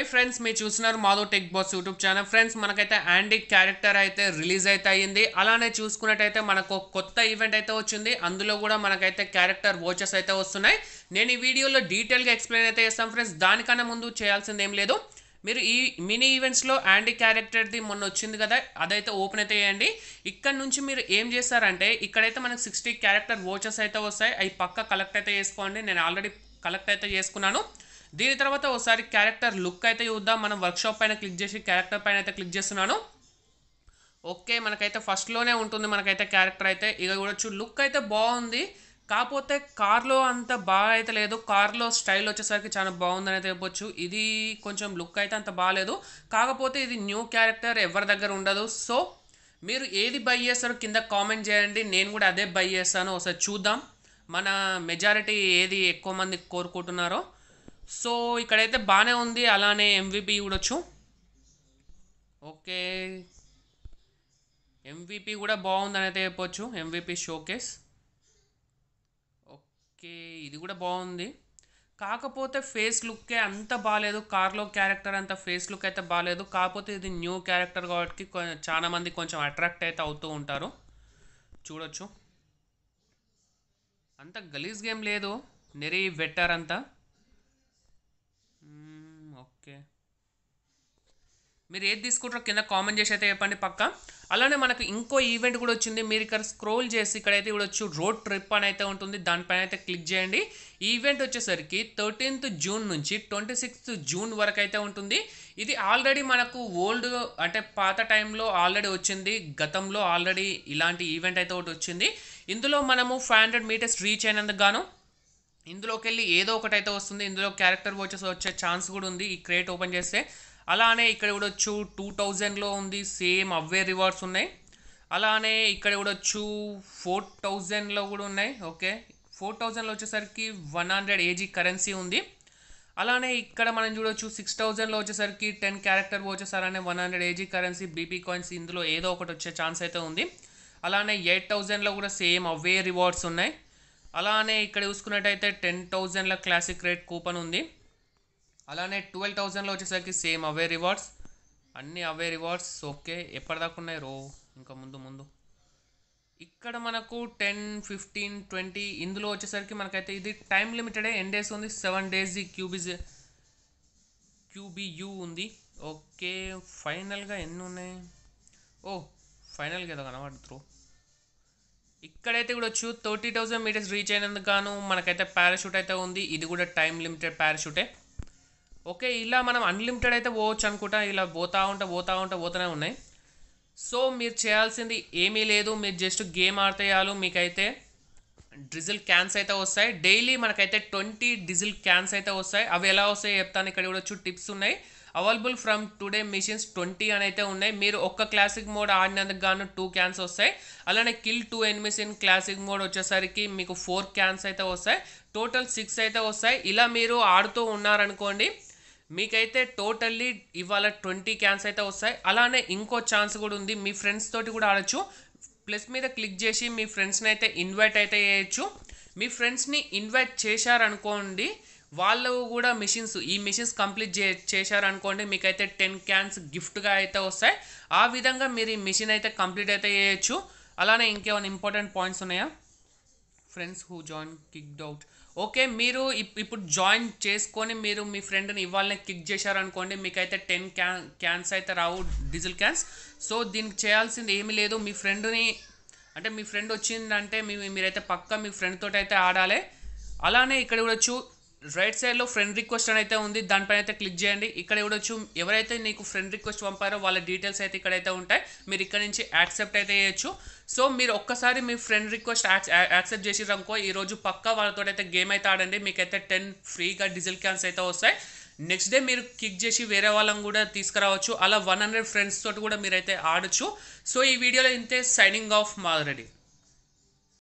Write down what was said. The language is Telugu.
హాయ్ ఫ్రెండ్స్ మీరు చూస్తున్నారు Madhav Tech Boss YouTube channel friends మనకైతే యాండీ క్యారెక్టర్ అయితే రిలీజ్ అయితే అయింది అలానే చూసుకున్నట్టయితే మనకు కొత్త ఈవెంట్ అయితే వచ్చింది అందులో కూడా మనకైతే క్యారెక్టర్ వోచెస్ అయితే వస్తున్నాయి నేను ఈ వీడియోలో డీటెయిల్గా ఎక్స్ప్లెయిన్ అయితే చేస్తాను ఫ్రెండ్స్ దానికన్నా ముందు చేయాల్సింది ఏం లేదు మీరు ఈ మినీ ఈవెంట్స్లో యాండీ క్యారెక్టర్ది మొన్న వచ్చింది కదా అదైతే ఓపెన్ అయితే వేయండి ఇక్కడ నుంచి మీరు ఏం చేస్తారంటే ఇక్కడైతే మనకు సిక్స్టీ క్యారెక్టర్ వోచెస్ అయితే వస్తాయి అవి పక్క కలెక్ట్ అయితే చేసుకోండి నేను ఆల్రెడీ కలెక్ట్ అయితే చేసుకున్నాను దీని తర్వాత ఒకసారి క్యారెక్టర్ లుక్ అయితే చూద్దాం మనం వర్క్షాప్ పైన క్లిక్ చేసి క్యారెక్టర్ పైన అయితే క్లిక్ చేస్తున్నాను ఓకే మనకైతే ఫస్ట్లోనే ఉంటుంది మనకైతే క్యారెక్టర్ అయితే ఇక చూడొచ్చు లుక్ అయితే బాగుంది కాకపోతే కార్లో అంత బాగా అయితే లేదు కార్లో స్టైల్ వచ్చేసరికి చాలా బాగుందని అయితే చెప్పొచ్చు ఇది కొంచెం లుక్ అయితే అంత బాగాలేదు కాకపోతే ఇది న్యూ క్యారెక్టర్ ఎవరి దగ్గర ఉండదు సో మీరు ఏది బై చేస్తారో కింద కామెంట్ చేయండి నేను కూడా అదే బై చేస్తాను ఒకసారి చూద్దాం మన మెజారిటీ ఏది ఎక్కువ మంది కోరుకుంటున్నారో సో ఇక్కడైతే బాగానే ఉంది అలానే ఎంవిపి చూడొచ్చు ఓకే ఎంవిపి కూడా బాగుందని అయితే చెప్పొచ్చు ఎంవిపి షోకేస్ ఓకే ఇది కూడా బాగుంది కాకపోతే ఫేస్ లుక్కే అంత బాగాలేదు కార్లో క్యారెక్టర్ అంత ఫేస్ లుక్ అయితే బాగాలేదు కాకపోతే ఇది న్యూ క్యారెక్టర్ కాబట్టి చాలా మంది కొంచెం అట్రాక్ట్ అయితే అవుతూ ఉంటారు చూడొచ్చు అంత గలీజ్ గేమ్ లేదు నెరీ బెటర్ అంతా మీరు ఏది తీసుకుంటారో కింద కామెంట్ చేసి అయితే చెప్పండి పక్క అలానే మనకు ఇంకో ఈవెంట్ కూడా వచ్చింది మీరు ఇక్కడ స్క్రోల్ చేసి ఇక్కడైతే ఇక్కడ వచ్చి రోడ్ ట్రిప్ అని అయితే ఉంటుంది దానిపైన అయితే క్లిక్ చేయండి ఈవెంట్ వచ్చేసరికి థర్టీన్త్ జూన్ నుంచి ట్వంటీ సిక్స్త్ జూన్ వరకు అయితే ఉంటుంది ఇది ఆల్రెడీ మనకు ఓల్డ్ అంటే పాత టైంలో ఆల్రెడీ వచ్చింది గతంలో ఆల్రెడీ ఇలాంటి ఈవెంట్ అయితే ఒకటి వచ్చింది ఇందులో మనము ఫైవ్ హండ్రెడ్ మీటర్స్ రీచ్ అయినందుకు గాను ఇందులోకి వెళ్ళి ఏదో ఒకటి అయితే వస్తుంది ఇందులో క్యారెక్టర్ వచ్చేసి వచ్చే ఛాన్స్ కూడా ఉంది ఈ క్రేట్ ఓపెన్ చేస్తే అలానే ఇక్కడ చూడొచ్చు టూ థౌజండ్లో ఉంది సేమ్ అవే రివార్డ్స్ ఉన్నాయి అలానే ఇక్కడ చూడొచ్చు ఫోర్ థౌజండ్లో కూడా ఉన్నాయి ఓకే ఫోర్ థౌజండ్లో వచ్చేసరికి వన్ హండ్రెడ్ ఏజీ కరెన్సీ ఉంది అలానే ఇక్కడ మనం చూడొచ్చు సిక్స్ థౌజండ్లో వచ్చేసరికి టెన్ క్యారెక్టర్ వచ్చేసారనే one hundred AG currency BP coins ఇందులో ఏదో ఒకటి వచ్చే ఛాన్స్ అయితే ఉంది అలానే ఎయిట్ థౌజండ్లో కూడా సేమ్ అవే రివార్డ్స్ ఉన్నాయి అలానే ఇక్కడ చూసుకున్నట్టయితే టెన్ థౌజండ్ల క్లాసిక్ రేట్ కూపన్ ఉంది అలానే ట్వెల్వ్ థౌజండ్లో వచ్చేసరికి సేమ్ అవే రివార్డ్స్ అన్నీ అవే రివార్డ్స్ ఓకే ఎప్పటిదాకా ఉన్నాయి రో ఇంకా ముందు ముందు ఇక్కడ మనకు టెన్ ఫిఫ్టీన్ ట్వంటీ ఇందులో వచ్చేసరికి మనకైతే ఇది టైం లిమిటెడే ఎన్ డేస్ ఉంది సెవెన్ డేస్ క్యూబిజ్ క్యూబియూ ఉంది ఓకే ఫైనల్గా ఎన్ని ఉన్నాయి ఓ ఫైనల్గా కనబడు కనబడుతురు ఇక్కడైతే కూడా వచ్చు థర్టీ థౌజండ్ మీటర్స్ రీచ్ అయినందుకు గాను మనకైతే పారాషూట్ అయితే ఉంది ఇది కూడా టైం లిమిటెడ్ పారాషూటే ఓకే ఇలా మనం అన్లిమిటెడ్ అయితే పోవచ్చు అనుకుంటా ఇలా పోతా ఉంటా పోతా ఉంటా పోతూనే ఉన్నాయి సో మీరు చేయాల్సింది ఏమీ లేదు మీరు జస్ట్ గేమ్ ఆడితే చాలు మీకైతే డిజిల్ క్యాన్స్ అయితే వస్తాయి డైలీ మనకైతే ట్వంటీ డిజిల్ క్యాన్స్ అయితే వస్తాయి అవి ఎలా వస్తాయి చెప్తాను ఇక్కడ చూడొచ్చు టిప్స్ ఉన్నాయి available from today missions twenty అని అయితే ఉన్నాయి మీరు ఒక్క క్లాసిక్ మోడ్ ఆడినందుకు గాను టూ క్యాన్స్ వస్తాయి అలానే kill two enemies in classic mode వచ్చేసరికి మీకు ఫోర్ క్యాన్స్ అయితే వస్తాయి టోటల్ సిక్స్ అయితే వస్తాయి ఇలా మీరు ఆడుతూ ఉన్నారనుకోండి మీకైతే టోటల్లీ ఇవాళ ట్వంటీ క్యాన్స్ అయితే వస్తాయి అలానే ఇంకో ఛాన్స్ కూడా ఉంది మీ ఫ్రెండ్స్ తోటి కూడా ఆడచ్చు ప్లస్ మీద క్లిక్ చేసి మీ ఫ్రెండ్స్ని అయితే ఇన్వైట్ అయితే చేయొచ్చు మీ ఫ్రెండ్స్ని ఇన్వైట్ చేశారనుకోండి వాళ్ళు కూడా మిషన్స్ ఈ మిషన్స్ కంప్లీట్ చే చేశారనుకోండి మీకైతే టెన్ క్యాన్స్ గిఫ్ట్గా అయితే వస్తాయి ఆ విధంగా మీరు ఈ మిషన్ అయితే కంప్లీట్ అయితే చేయొచ్చు అలానే ఇంకేమైనా ఇంపార్టెంట్ పాయింట్స్ ఉన్నాయా friends who join kick out okay మీరు ఇప్పుడు జాయిన్ చేసుకొని మీరు మీ ఫ్రెండ్ని ఇవ్వాలనే కిక్ చేశారనుకోండి మీకైతే టెన్ క్యాన్ క్యాన్స్ అయితే రావు డీజిల్ క్యాన్స్ సో దీనికి చేయాల్సింది ఏమీ లేదు మీ ఫ్రెండ్ని అంటే మీ ఫ్రెండ్ వచ్చిందంటే మీ మీరైతే పక్క మీ ఫ్రెండ్ అయితే ఆడాలి అలానే ఇక్కడ కూడా చూ రైట్ సైడ్లో ఫ్రెండ్ రిక్వెస్ట్ అని అయితే ఉంది దానిపైన అయితే క్లిక్ చేయండి ఇక్కడ ఇవ్వచ్చు ఎవరైతే నీకు ఫ్రెండ్ రిక్వెస్ట్ పంపారో వాళ్ళ డీటెయిల్స్ అయితే ఇక్కడైతే ఉంటాయి మీరు ఇక్కడ నుంచి యాక్సెప్ట్ అయితే చేయొచ్చు సో మీరు ఒక్కసారి మీ ఫ్రెండ్ రిక్వెస్ట్ యాక్సెప్ట్ చేసిరనుకో ఈరోజు పక్కా వాళ్ళతో అయితే గేమ్ అయితే ఆడండి మీకైతే టెన్ ఫ్రీగా డీజిల్ క్యాన్స్ అయితే వస్తాయి నెక్స్ట్ డే మీరు కిక్ చేసి వేరే వాళ్ళని కూడా తీసుకురావచ్చు అలా వన్ హండ్రెడ్ ఫ్రెండ్స్ తోటి కూడా మీరైతే ఆడొచ్చు సో ఈ వీడియోలో ఇంతే సైనింగ్ ఆఫ్ మాల్రెడీ